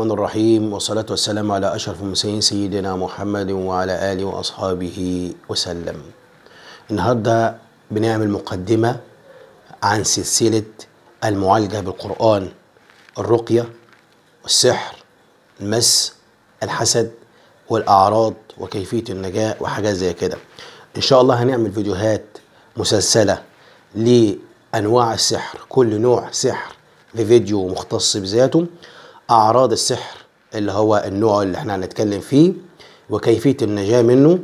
الرحمن الرحيم والصلاة والسلام على أشرف المرسلين سيدنا محمد وعلى آله وأصحابه وسلم النهاردة بنعمل مقدمة عن سلسلة المعالجة بالقرآن الرقية والسحر المس الحسد والأعراض وكيفية النجاة وحاجات زي كده إن شاء الله هنعمل فيديوهات مسلسلة لأنواع السحر كل نوع سحر في فيديو مختص بذاته اعراض السحر اللي هو النوع اللي احنا هنتكلم فيه وكيفيه النجاه منه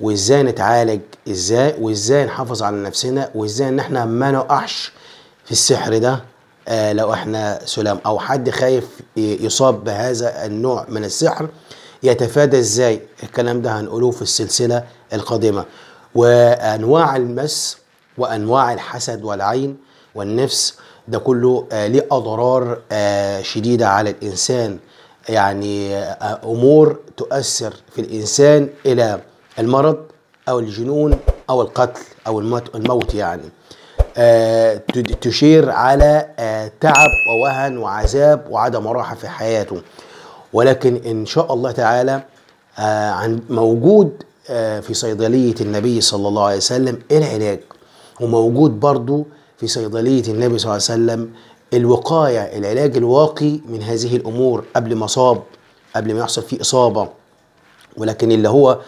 وازاي نتعالج ازاي وازاي نحافظ على نفسنا وازاي ان احنا ما نقعش في السحر ده آه لو احنا سلام او حد خايف يصاب بهذا النوع من السحر يتفادى ازاي الكلام ده هنقوله في السلسله القادمه وانواع المس وانواع الحسد والعين والنفس ده كله آه، ليه اضرار آه، شديده على الانسان يعني آه، امور تؤثر في الانسان الى المرض او الجنون او القتل او الموت يعني تشير على تعب ووهن وعذاب وعدم راحه في حياته ولكن ان شاء الله تعالى موجود في صيدليه النبي صلى الله عليه وسلم العلاج وموجود برضه في صيدلية النبي صلى الله عليه وسلم الوقاية العلاج الواقي من هذه الأمور قبل ما صاب قبل ما يحصل فيه إصابة ولكن اللي هو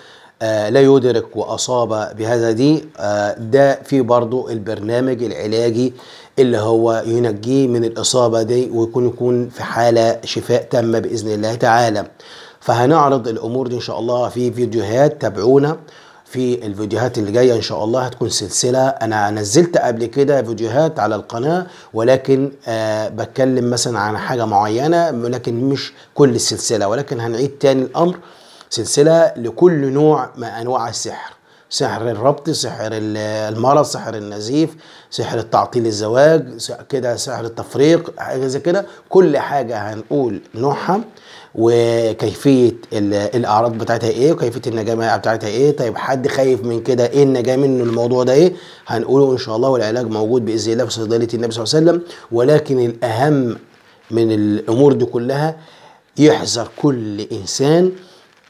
آه لا يدرك وأصاب بهذا دي آه ده في برضو البرنامج العلاجي اللي هو ينجيه من الإصابة دي ويكون يكون في حالة شفاء تامة بإذن الله تعالى فهنعرض الأمور دي إن شاء الله في فيديوهات تابعونا في الفيديوهات اللي جايه ان شاء الله هتكون سلسله انا نزلت قبل كده فيديوهات على القناه ولكن آه بتكلم مثلا عن حاجه معينه ولكن مش كل السلسله ولكن هنعيد تاني الامر سلسله لكل نوع من انواع السحر سحر الربط سحر المرض سحر النزيف سحر التعطيل الزواج كده سحر التفريق حاجه زي كده كل حاجه هنقول نوعها وكيفيه الاعراض بتاعتها ايه وكيفيه النجاه بتاعتها ايه طيب حد خايف من كده ايه النجاه منه الموضوع ده ايه هنقوله ان شاء الله والعلاج موجود باذن الله في صيدليه النبي صلى الله عليه وسلم ولكن الاهم من الامور دي كلها يحذر كل انسان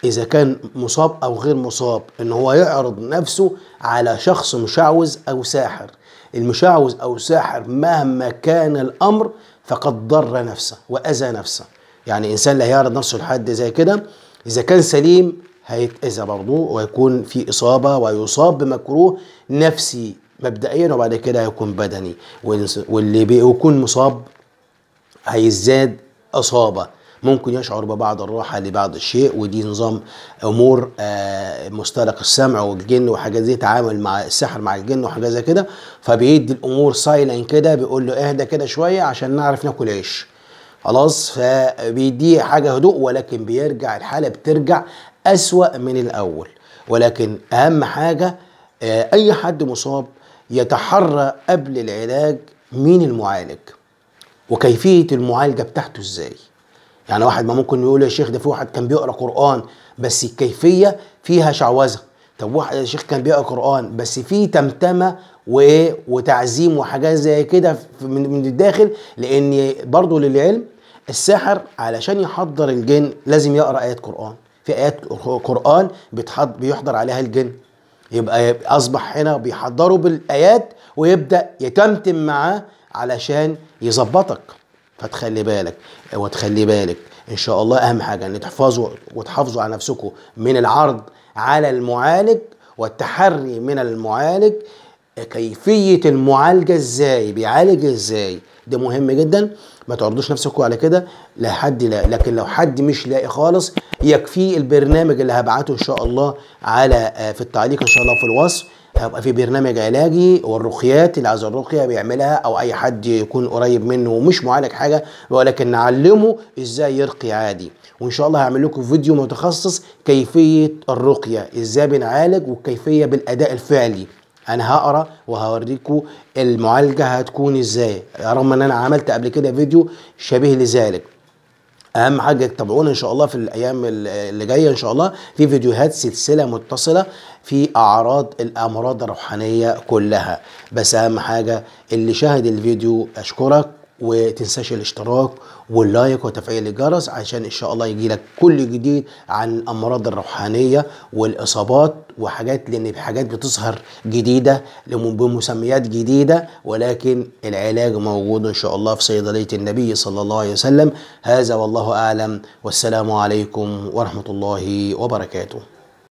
اذا كان مصاب او غير مصاب ان هو يعرض نفسه على شخص مشعوذ او ساحر المشعوذ او ساحر مهما كان الامر فقد ضر نفسه واذى نفسه يعني انسان اللي هيعرض نفسه لحد زي كده اذا كان سليم هيتاذى برضه ويكون في اصابه ويصاب بمكروه نفسي مبدئيا وبعد كده هيكون بدني واللي بيكون مصاب هيزداد اصابه ممكن يشعر ببعض الراحة لبعض الشيء ودي نظام أمور آه، مسترق السمع والجن وحاجات زي تعامل مع السحر مع الجن وحاجات زي كده فبيدي الأمور سايلين كده بيقول له اهدى كده شوية عشان نعرف ناكل عيش خلاص فبيديه حاجة هدوء ولكن بيرجع الحالة بترجع أسوأ من الأول ولكن أهم حاجة آه، أي حد مصاب يتحرى قبل العلاج مين المعالج وكيفية المعالجة بتاعته ازاي يعني واحد ما ممكن يقول يا شيخ ده في واحد كان بيقرا قران بس الكيفيه فيها شعوذه طب واحد يا شيخ كان بيقرا قران بس في تمتمه وايه وتعزيم وحاجات زي كده من الداخل لان برضه للعلم الساحر علشان يحضر الجن لازم يقرا ايات قران في ايات قران بيحضر عليها الجن يبقى, يبقى اصبح هنا بيحضره بالايات ويبدا يتمتم معاه علشان يظبطك فتخلي بالك وتخلي بالك ان شاء الله اهم حاجه ان تحفظوا وتحافظوا على نفسكم من العرض على المعالج والتحري من المعالج كيفيه المعالجه ازاي بيعالج ازاي ده مهم جدا ما تعرضوش نفسكم على كده لا حد لا لكن لو حد مش لاقي خالص يكفيه البرنامج اللي هبعته ان شاء الله على آه، في التعليق ان شاء الله في الوصف هيبقى في برنامج علاجي والرقيات اللي عايز الرقيه بيعملها او اي حد يكون قريب منه ومش معالج حاجه ولكن نعلمه ازاي يرقي عادي وان شاء الله هعمل لكم فيديو متخصص كيفيه الرقيه ازاي بنعالج والكيفيه بالاداء الفعلي انا هقرا وهوريكم المعالجه هتكون ازاي رغم ان انا عملت قبل كده فيديو شبيه لذلك اهم حاجه تتابعونا ان شاء الله في الايام اللي جايه ان شاء الله في فيديوهات سلسله متصله في اعراض الامراض الروحانيه كلها بس اهم حاجه اللي شاهد الفيديو اشكرك وتنساش الاشتراك واللايك وتفعيل الجرس عشان ان شاء الله يجي لك كل جديد عن الامراض الروحانيه والاصابات وحاجات لان في حاجات بتظهر جديده بمسميات جديده ولكن العلاج موجود ان شاء الله في صيدليه النبي صلى الله عليه وسلم هذا والله اعلم والسلام عليكم ورحمه الله وبركاته